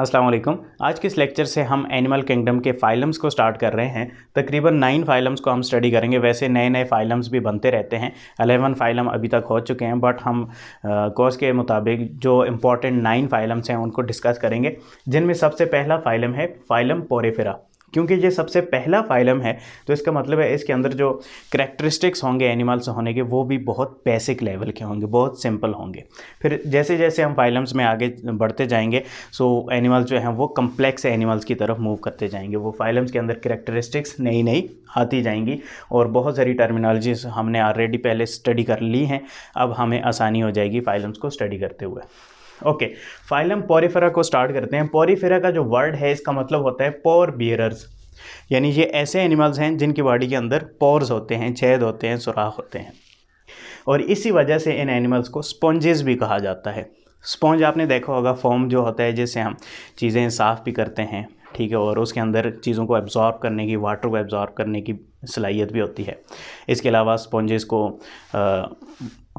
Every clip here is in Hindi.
असलम आज के इस लेक्चर से हम एनिमल किंगडम के फाइलम्स को स्टार्ट कर रहे हैं तकरीबन नाइन फाइलम्स को हम स्टडी करेंगे वैसे नए नए फाइलम्स भी बनते रहते हैं अलेवन फाइलम अभी तक हो चुके हैं बट हम कोर्स के मुताबिक जो इम्पोर्टेंट नाइन फाइलम्स हैं उनको डिस्कस करेंगे जिनमें सबसे पहला फाइलम है फाइलम पोरेफेरा क्योंकि ये सबसे पहला फाइलम है तो इसका मतलब है इसके अंदर जो करेक्टरिस्टिक्स होंगे एनिमल्स होने के वो भी बहुत बेसिक लेवल के होंगे बहुत सिंपल होंगे फिर जैसे जैसे हम फाइलम्स में आगे बढ़ते जाएंगे सो एनिमल्स जो हैं वो कम्प्लेक्स एनिमल्स की तरफ मूव करते जाएंगे वो फाइलम्स के अंदर करेक्टरिस्टिक्स नई नई आती जाएंगी और बहुत सारी टर्मिनोलॉजीज हमने ऑलरेडी पहले स्टडी कर ली हैं अब हमें आसानी हो जाएगी फाइलम्स को स्टडी करते हुए ओके फाइलम पोरीफेरा को स्टार्ट करते हैं पोरीफेरा का जो वर्ड है इसका मतलब होता है पोर बियरर्स यानी ये ऐसे एनिमल्स हैं जिनकी बॉडी के अंदर पोर्स होते हैं छेद होते हैं सुराख होते हैं और इसी वजह से इन एनिमल्स को स्पॉन्जेस भी कहा जाता है स्पॉन्ज आपने देखा होगा फॉर्म जो होता है जिससे हम चीज़ें साफ़ भी करते हैं ठीक है और उसके अंदर चीज़ों को एब्जॉर्ब करने की वाटर को एब्जॉर्ब करने की सलाहियत भी होती है इसके अलावा स्पॉन्जेस को आ,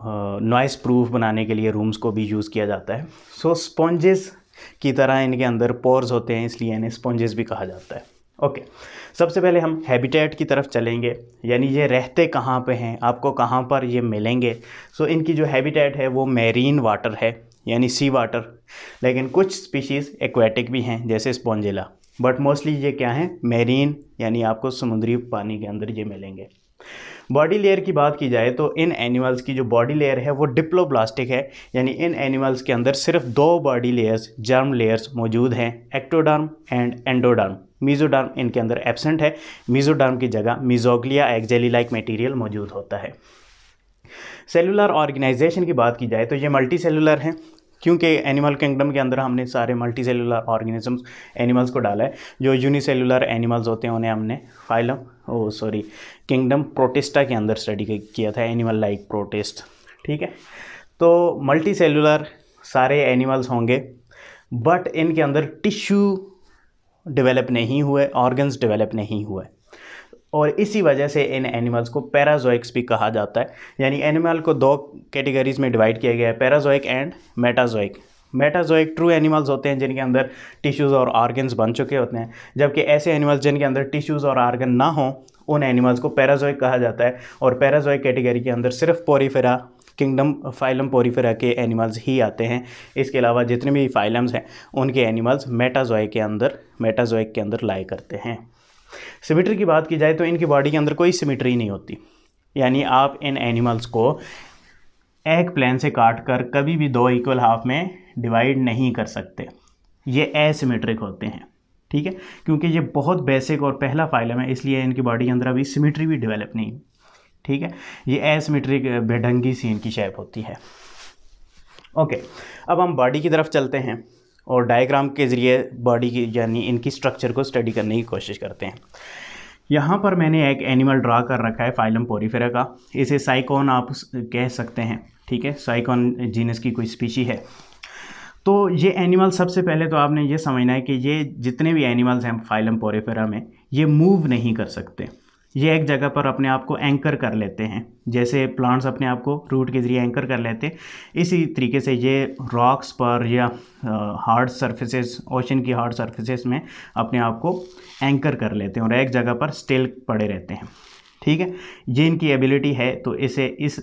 नॉइस प्रूफ बनाने के लिए रूम्स को भी यूज़ किया जाता है सो so, स्पॉन्जेस की तरह इनके अंदर पोर्स होते हैं इसलिए इन्हें स्पॉन्जेस भी कहा जाता है ओके okay. सबसे पहले हम हैबिटेट की तरफ चलेंगे यानी ये रहते कहाँ पे हैं आपको कहाँ पर ये मिलेंगे सो so, इनकी जो हैबिटेट है वो मेरीन वाटर है यानी सी वाटर लेकिन कुछ स्पीशीज़ एक्वेटिक भी हैं जैसे स्पॉन्जिला बट मोस्टली ये क्या हैं मेरीन यानी आपको समुद्री पानी के अंदर ये मिलेंगे बॉडी लेयर की बात की जाए तो इन एनिमल्स की जो बॉडी लेयर है वो डिप्लोब्लास्टिक है यानी इन एनिमल्स के अंदर सिर्फ दो बॉडी लेयर्स जर्म लेयर्स मौजूद हैं एक्टोडर्म एंड एंडोडर्म मीजोडर्म इनके अंदर एबसेंट है मीजोडार्म की जगह मीजोगलिया एक्जेली लाइक मटीरियल मौजूद होता है सेलुलर ऑर्गेनाइजेशन की बात की जाए तो ये मल्टी सेलुलर हैं क्योंकि एनिमल किंगडम के अंदर हमने सारे मल्टी सेलुलर ऑर्गेनिजम्स एनिमल्स को डाला है जो यूनिसेलुलर एनिमल्स होते हैं उन्हें हमने phylum O sorry kingdom Protista के अंदर स्टडी किया था एनिमल लाइक प्रोटेस्ट ठीक है तो मल्टी सेलुलर सारे एनिमल्स होंगे बट इनके अंदर टिश्यू डेवलप नहीं हुए ऑर्गन्स डेवलप नहीं हुए और इसी वजह से इन एनिमल्स को पैराजोइक्स भी कहा जाता है यानी एनिमल को दो कैटेगरीज में डिवाइड किया गया है parazoic and metazoic metazoic true animals होते हैं जिनके अंदर टिश्यूज़ और ऑर्गन्स बन चुके होते हैं जबकि ऐसे एनिमल्स जिनके अंदर टिश्यूज़ और ऑर्गन ना हो उन एनिमल्स को पैराजोइक कहा जाता है और पैराजोइक कैटेगरी के अंदर सिर्फ पोरीफेरा किंगडम फाइलम पोरीफेरा के एनिमल्स ही आते हैं इसके अलावा जितने भी फाइलम्स हैं उनके एनिमल्स मेटाजोइक के अंदर मेटाजोइक के अंदर लाए करते हैं सिमिट्री की बात की जाए तो इनकी बॉडी के अंदर कोई सिमिट्री नहीं होती यानी आप इन एनिमल्स को एग प्लान से काट कर कभी भी दो इक्वल हाफ में डिवाइड नहीं कर सकते ये एसिमेट्रिक होते हैं ठीक है क्योंकि ये बहुत बेसिक और पहला फाइलम है इसलिए इनकी बॉडी के अंदर अभी सिमेट्री भी डेवलप नहीं ठीक है ये एसिमेट्रिक बेडंगी सी इनकी शेप होती है ओके अब हम बॉडी की तरफ चलते हैं और डायग्राम के ज़रिए बॉडी की यानी इनकी स्ट्रक्चर को स्टडी करने की कोशिश करते हैं यहाँ पर मैंने एक एनिमल ड्रा कर रखा है फाइलम पोरीफेरा का इसे साइकॉन आप कह सकते हैं ठीक है साइकॉन जीनस की कोई स्पीशी है तो ये एनिमल सबसे पहले तो आपने ये समझना है कि ये जितने भी एनिमल्स हैं फाइलम पोरीफेरा में ये मूव नहीं कर सकते ये एक जगह पर अपने आप को एंकर कर लेते हैं जैसे प्लांट्स अपने आप को रूट के ज़रिए एंकर कर लेते हैं इसी तरीके से ये रॉक्स पर या हार्ड सर्फेसेस ओशन की हार्ड सर्फेसेस में अपने आप को एंकर कर लेते हैं और एक जगह पर स्टिल पड़े रहते हैं ठीक है ये इनकी एबिलिटी है तो इसे इस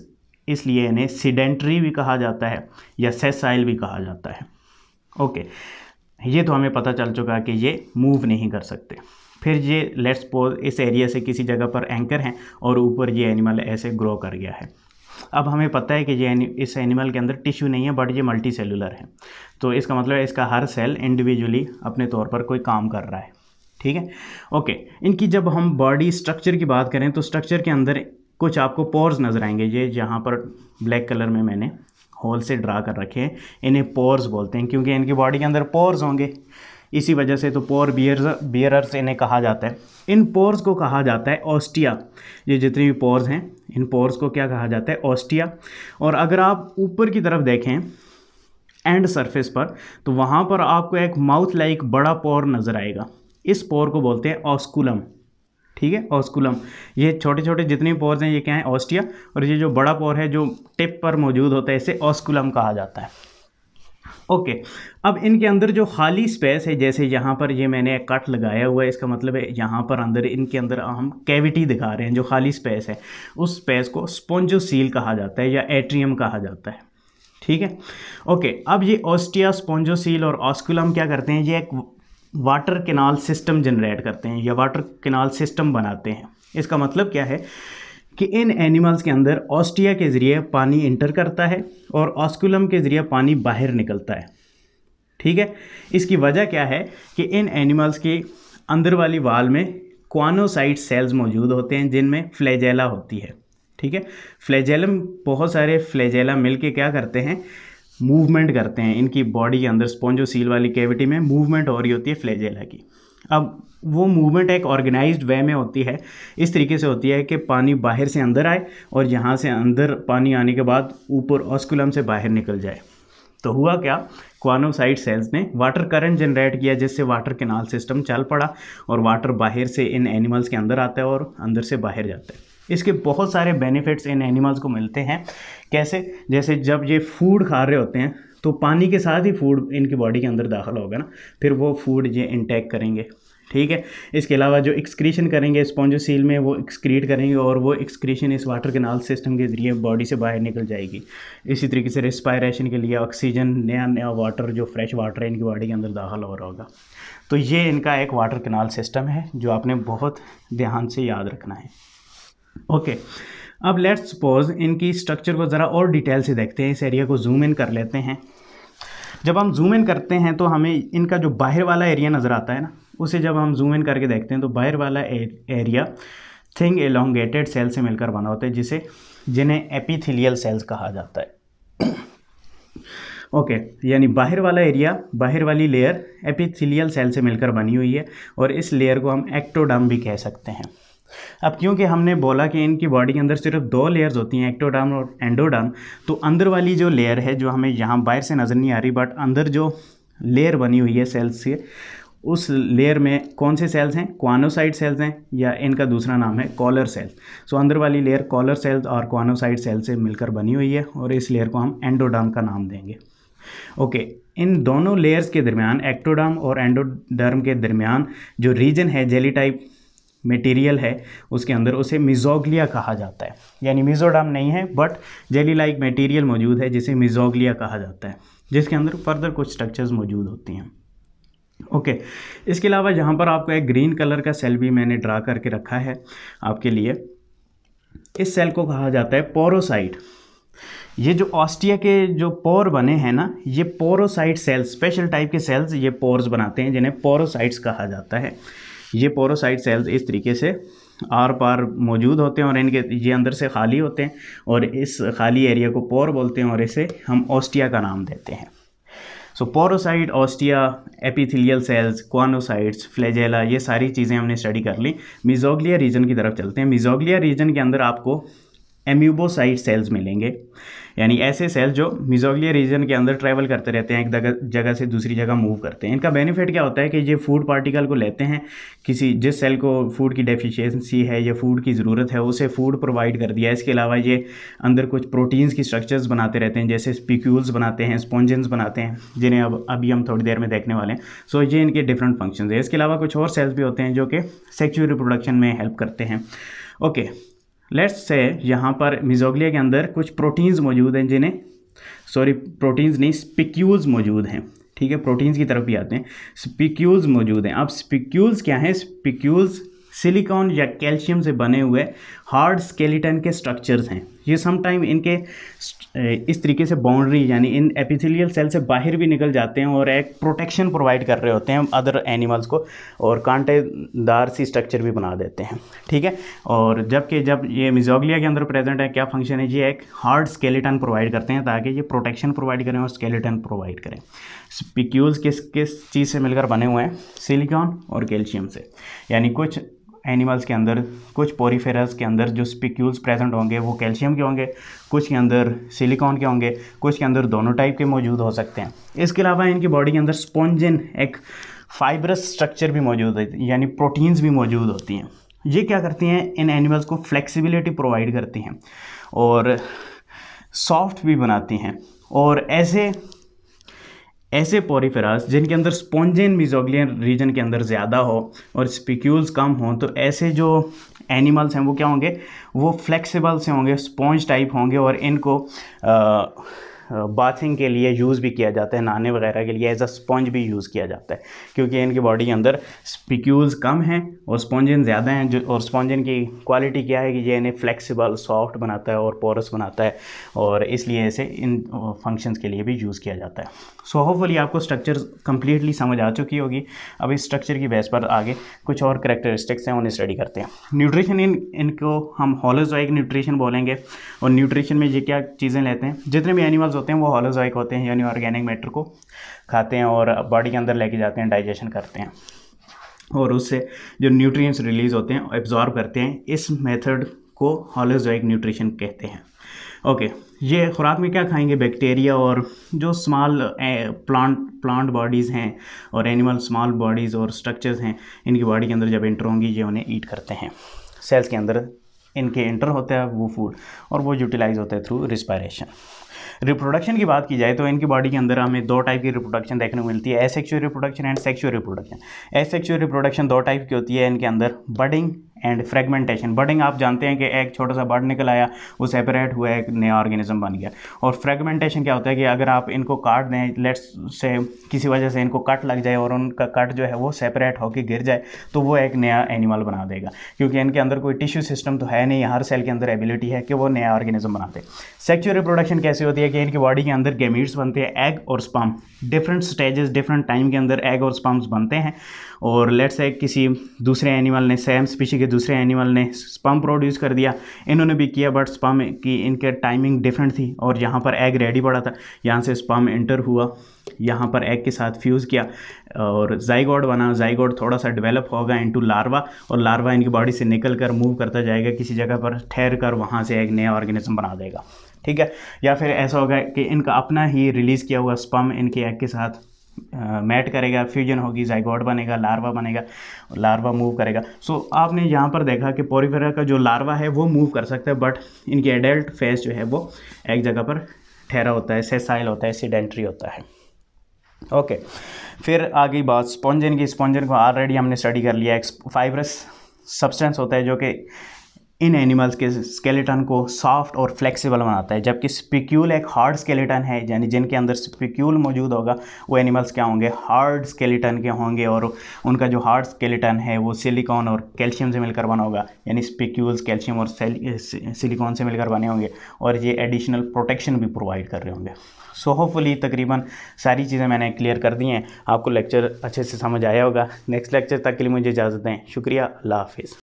इसलिए इन्हें सीडेंट्री भी कहा जाता है या सेसाइल भी कहा जाता है ओके ये तो हमें पता चल चुका कि ये मूव नहीं कर सकते फिर ये लेट्स पोज इस एरिया से किसी जगह पर एंकर हैं और ऊपर ये एनिमल ऐसे ग्रो कर गया है अब हमें पता है कि ये इस एनिमल के अंदर टिश्यू नहीं है बट ये मल्टी सेलुलर है तो इसका मतलब है इसका हर सेल इंडिविजुअली अपने तौर पर कोई काम कर रहा है ठीक है ओके इनकी जब हम बॉडी स्ट्रक्चर की बात करें तो स्ट्रक्चर के अंदर कुछ आपको पोर्स नज़र आएंगे ये जहाँ पर ब्लैक कलर में मैंने होल से ड्रा कर रखे हैं इन्हें पोर्स बोलते हैं क्योंकि इनकी बॉडी के अंदर पोर्स होंगे इसी वजह से तो पोर बियर बियरर्स इन्हें कहा जाता है इन पोर्स को कहा जाता है ऑस्टिया ये जितने भी पोर्स हैं इन पोर्स को क्या कहा जाता है ऑस्टिया और अगर आप ऊपर की तरफ देखें एंड सरफेस पर तो वहाँ पर आपको एक माउथ लाइक बड़ा पोर नज़र आएगा इस पोर को बोलते हैं ऑस्कुलम ठीक है ऑस्कुलम ये छोटे छोटे जितने भी पोर्स हैं ये क्या हैं ऑस्टिया और ये जो बड़ा पोर है जो टिप पर मौजूद होता है इसे ऑस्कुलम कहा जाता है ओके अब इनके अंदर जो खाली स्पेस है जैसे यहाँ पर ये मैंने एक कट लगाया हुआ है इसका मतलब है यहाँ पर अंदर इनके अंदर हम कैविटी दिखा रहे हैं जो खाली स्पेस है उस स्पेस को स्पॉन्जोसील कहा जाता है या एट्रियम कहा जाता है ठीक है ओके अब ये ऑस्टिया स्पॉन्जोसील और ऑस्कुलम क्या करते हैं ये एक वाटर केनाल सिस्टम जनरेट करते हैं या वाटर केनाल सिस्टम बनाते हैं इसका मतलब क्या है कि इन एनिमल्स के अंदर ऑस्टिया के ज़रिए पानी इंटर करता है और ऑस्कुलम के ज़रिए पानी बाहर निकलता है ठीक है इसकी वजह क्या है कि इन एनिमल्स के अंदर वाली वाल में क्वानोसाइट सेल्स मौजूद होते हैं जिनमें फ्लैजेला होती है ठीक है फ्लैजेलम बहुत सारे फ्लैजेला मिलके क्या करते हैं मूवमेंट करते हैं इनकी बॉडी के अंदर स्पॉन्जोसील वाली कैविटी में मूवमेंट हो रही होती है फ्लैजेला की अब वो मूवमेंट एक ऑर्गेनाइज्ड वे में होती है इस तरीके से होती है कि पानी बाहर से अंदर आए और यहाँ से अंदर पानी आने के बाद ऊपर ऑस्कुलम से बाहर निकल जाए तो हुआ क्या क्वानोसाइड सेल्स ने वाटर करंट जनरेट किया जिससे वाटर कैनाल सिस्टम चल पड़ा और वाटर बाहर से इन एनिमल्स के अंदर आता है और अंदर से बाहर जाता है इसके बहुत सारे बेनिफिट्स इन एनिमल्स को मिलते हैं कैसे जैसे जब ये फूड खा रहे होते हैं तो पानी के साथ ही फूड इनकी बॉडी के अंदर दाखिल होगा ना फिर वो फूड ये इंटेक करेंगे ठीक है इसके अलावा जो एक्सक्रीशन करेंगे सील में वो एक्सक्रीट करेंगे और वो एक्सक्रीशन इस वाटर केनाल सिस्टम के ज़रिए बॉडी से बाहर निकल जाएगी इसी तरीके से रेस्पायरेशन के लिए ऑक्सीजन नया नया वाटर जो फ्रेश वाटर है इनकी बॉडी के अंदर दाखिल हो रहा होगा तो ये इनका एक वाटर केनाल सिस्टम है जो आपने बहुत ध्यान से याद रखना है ओके okay. अब लेट्स सपोज इनकी स्ट्रक्चर को ज़रा और डिटेल से देखते हैं इस एरिया को जूम इन कर लेते हैं जब हम जूम इन करते हैं तो हमें इनका जो बाहर वाला एरिया नज़र आता है ना उसे जब हम जूम इन करके देखते हैं तो बाहर वाला एरिया थिंग एलोंगेटेड सेल से मिलकर बना होता है जिसे जिन्हें एपिथिलियल सेल्स कहा जाता है ओके okay, यानी बाहर वाला एरिया बाहर वाली लेयर एपिथिलियल सेल से मिलकर बनी हुई है और इस लेयर को हम एक्टोडम भी कह सकते हैं अब क्योंकि हमने बोला कि इनकी बॉडी के अंदर सिर्फ दो लेयर्स होती हैं एक्टोडर्म और एंडोडर्म तो अंदर वाली जो लेयर है जो हमें यहाँ बाहर से नज़र नहीं आ रही बट अंदर जो लेयर बनी हुई है सेल्स से उस लेयर में कौन से सेल्स हैं क्वानोसाइड सेल्स हैं या इनका दूसरा नाम है कॉलर सेल्स सो अंदर वाली लेयर कॉलर सेल्स और क्वानोसाइड सेल से मिलकर बनी हुई है और इस लेयर को हम एंडोडर्म का नाम देंगे ओके okay, इन दोनों लेयर्स के दरमियान एक्टोडर्म और एंडोडर्म के दरमियान जो रीजन है जेली टाइप मटेरियल है उसके अंदर उसे मिजोगलिया कहा जाता है यानी मिजोडाम नहीं है बट जेली लाइक मटेरियल मौजूद है जिसे मिजोगलिया कहा जाता है जिसके अंदर फर्दर कुछ स्ट्रक्चर्स मौजूद होती हैं ओके okay. इसके अलावा यहाँ पर आपको एक ग्रीन कलर का सेल भी मैंने ड्रा करके रखा है आपके लिए इस सेल को कहा जाता है पोरोसाइट ये जो ऑस्टिया के जो पोर बने हैं ना ये पोरोसाइट सेल्स स्पेशल टाइप के सेल्स ये पोर्स बनाते हैं जिन्हें पोरोसाइट्स कहा जाता है ये पोरोसाइट सेल्स इस तरीके से आर पार मौजूद होते हैं और इनके ये अंदर से खाली होते हैं और इस खाली एरिया को पोर बोलते हैं और इसे हम ओस्टिया का नाम देते हैं so porocyte ostia epithelial cells choanocytes flagella ये सारी चीज़ें हमने स्टडी कर ली मिजोगलिया रीजन की तरफ चलते हैं मिजोगलिया रीजन के अंदर आपको एम्यूबोसाइट सेल्स मिलेंगे यानी ऐसे सेल्स जो मिजोगलिया रीजन के अंदर ट्रैवल करते रहते हैं एक जगह से दूसरी जगह मूव करते हैं इनका बेनिफिट क्या होता है कि ये फूड पार्टिकल को लेते हैं किसी जिस सेल को फूड की डेफिशिएंसी है या फूड की ज़रूरत है उसे फूड प्रोवाइड कर दिया इसके अलावा ये अंदर कुछ प्रोटीन्स की स्ट्रक्चर्स बनाते रहते हैं जैसे स्पिक्यूल्स बनाते हैं स्पॉन्जेंस बनाते हैं जिन्हें अब अभी हम थोड़ी देर में देखने वाले हैं सो ये इनके डिफरेंट फंक्शन है इसके अलावा कुछ और सेल्स भी होते हैं जो कि सेक्चुअल रिप्रोडक्शन में हेल्प करते हैं ओके okay. लेट्स से यहाँ पर मिजोगलिया के अंदर कुछ प्रोटीन्स मौजूद हैं जिन्हें सॉरी प्रोटीन्स नहीं स्पिक्यूल्स मौजूद हैं ठीक है प्रोटीन्स की तरफ भी आते हैं स्पिक्यूल्स मौजूद हैं अब स्पिक्यूल्स क्या हैं स्पिक्यूल्स सिलिकॉन या कैल्शियम से बने हुए हार्ड स्केलेटन के स्ट्रक्चर्स हैं ये समटाइम इनके इस तरीके से बाउंड्री यानी इन एपिथेलियल सेल से बाहर भी निकल जाते हैं और एक प्रोटेक्शन प्रोवाइड कर रहे होते हैं अदर एनिमल्स को और कांटेदार सी स्ट्रक्चर भी बना देते हैं ठीक है और जबकि जब ये मिजोगलिया के अंदर प्रेजेंट है क्या फंक्शन है ये एक हार्ड स्केलेटन प्रोवाइड करते हैं ताकि ये प्रोटेक्शन प्रोवाइड करें और स्केलेटन प्रोवाइड करें स्पिक्यूल्स किस किस चीज़ से मिलकर बने हुए हैं सिलिकॉन और कैल्शियम से यानी कुछ एनिमल्स के अंदर कुछ पोरीफेरस के अंदर जो स्पिक्यूल्स प्रेजेंट होंगे वो कैल्शियम के होंगे कुछ के अंदर सिलिकॉन के होंगे कुछ के अंदर दोनों टाइप के मौजूद हो सकते हैं इसके अलावा इनकी बॉडी के अंदर स्पॉन्जिन एक फाइबरस स्ट्रक्चर भी मौजूद है यानी प्रोटीन्स भी मौजूद होती हैं ये क्या करती हैं इन एनिमल्स को फ्लेक्सिबिलिटी प्रोवाइड करती हैं और सॉफ्ट भी बनाती हैं और ऐसे ऐसे पोरीफेराज जिनके अंदर स्पॉन्जेन मिजोगलियन रीजन के अंदर ज़्यादा हो और स्पिक्यूल्स कम हो तो ऐसे जो एनिमल्स हैं वो क्या होंगे वो फ्लेक्सिबल से होंगे स्पॉन्ज टाइप होंगे और इनको आ, बाथिंग के लिए यूज़ भी किया जाता है नहाने वगैरह के लिए एज अ स्पॉन्ज भी यूज़ किया जाता है क्योंकि इनकी बॉडी के अंदर स्पिक्यूल्स कम हैं और स्पॉन्जिन ज़्यादा हैं जो और स्पॉन्जिन की क्वालिटी क्या है कि ये इन्हें फ्लेक्सिबल सॉफ्ट बनाता है और पोरस बनाता है और इसलिए इसे इन फंक्शन के लिए भी यूज़ किया जाता है सो so, होपफुली आपको स्ट्रक्चर कम्प्लीटली समझ आ चुकी होगी अब इस स्ट्रक्चर की बेस पर आगे कुछ और करेक्टरिस्टिक्स हैं उन्हें स्टडी करते हैं न्यूट्रिशन इन इनको हम हॉलोजॉइक न्यूट्रिशन बोलेंगे और न्यूट्रिशन में ये क्या चीज़ें लेते हैं जितने भी एनिमल्स होते हैं वो हॉलोजॉइक होते हैं यानी ऑर्गेनिक मैटर को खाते हैं और बॉडी के अंदर लेके जाते हैं डाइजेशन करते हैं और उससे जो न्यूट्रिएंट्स रिलीज़ होते हैं एब्जॉर्ब करते हैं इस मेथड को हॉलोजॉइक न्यूट्रिशन कहते हैं ओके ये खुराक में क्या खाएंगे बैक्टीरिया और जो स्मॉल प्लांट प्लांट बॉडीज़ हैं और एनिमल स्मॉल बॉडीज़ और स्ट्रक्चर्स हैं इनकी बॉडी के अंदर जब एंटर होंगी ये उन्हें ईट करते हैं सेल्स के अंदर इनके इंटर होते हैं वो फूड और वो यूटिलाइज होते हैं थ्रू रिस्पायरेशन रिप्रोडक्शन की बात की जाए तो इनकी बॉडी के अंदर हमें दो टाइप की रिप्रोडक्शन देखने को मिलती है asexual reproduction and sexual reproduction asexual reproduction दो टाइप की होती है इनके अंदर बडिंग एंड फ्रेगमेंटेशन बडिंग आप जानते हैं कि एक छोटा सा बर्ड निकल आया वो सेपरेट हुआ एक नया ऑर्गेनिज्म बन गया और फ्रेगमेंटेशन क्या होता है कि अगर आप इनको काट दें लेट्स से किसी वजह से इनको कट लग जाए और उनका कट जो है वो सेपरेट होकर गिर जाए तो वो एक नया एनिमल बना देगा क्योंकि इनके अंदर कोई टिश्यू सिस्टम तो है नहीं हर सेल के अंदर एबिलिटी है कि वो नया ऑर्गेनिज्म बनाते हैं सेक्चुअल रिप्रोडक्शन कैसे होती है कि इनकी बॉडी के अंदर गेमीट्स बनते हैं एग और sperm different stages different time के अंदर एग और स्पम्स बनते हैं और लेट्स से किसी दूसरे एनिमल ने सेम स्पीशी के दूसरे एनिमल ने स्पम प्रोड्यूस कर दिया इन्होंने भी किया बट स्पम की इनके टाइमिंग डिफरेंट थी और यहाँ पर एग रेडी पड़ा था यहाँ से स्पम इंटर हुआ यहाँ पर एग के साथ फ्यूज़ किया और जाइगोड बना जाइगोड थोड़ा सा डेवलप होगा इनटू लार्वा और लार्वा इनकी बॉडी से निकल कर मूव करता जाएगा किसी जगह पर ठहर कर वहाँ से एक नया ऑर्गेनिज्म बना देगा ठीक है या फिर ऐसा होगा कि इनका अपना ही रिलीज़ किया हुआ स्पम इनके एग के साथ मैट करेगा फ्यूजन होगी जाइगॉड बनेगा लार्वा बनेगा लार्वा मूव करेगा सो so, आपने यहाँ पर देखा कि पोरीफेरा का जो लार्वा है वो मूव कर सकता है बट इनकी एडल्ट फेस जो है वो एक जगह पर ठहरा होता है सेसाइल होता है सीडेंट्री होता है ओके okay. फिर आ गई बात स्पॉन्जन की स्पॉन्जन को ऑलरेडी हमने स्टडी कर लिया फाइबरस सब्सटेंस होता है जो कि इन एनिमल्स के स्केलेटन को सॉफ्ट और फ्लेक्सिबल बनाता है जबकि स्पिक्यूल एक हार्ड स्केलेटन है यानी जिनके अंदर स्पिक्यूल मौजूद होगा वो एनिमल्स क्या होंगे हार्ड स्केलेटन के होंगे और उनका जो हार्ड स्केलेटन है वो सिलिकॉन और कैल्शियम से मिलकर बना होगा यानी स्पिक्यूल्स कैल्शियम और सिलिकॉन से मिलकर बने होंगे और ये एडिशनल प्रोटेक्शन भी प्रोवाइड कर रहे होंगे सो होपफुली तकरीबन सारी चीज़ें मैंने क्लियर कर दी हैं आपको लेक्चर अच्छे से समझ आया होगा नेक्स्ट लेक्चर तक के लिए मुझे इजाज़त दें शुक्रिया अल्लाह हाफिज़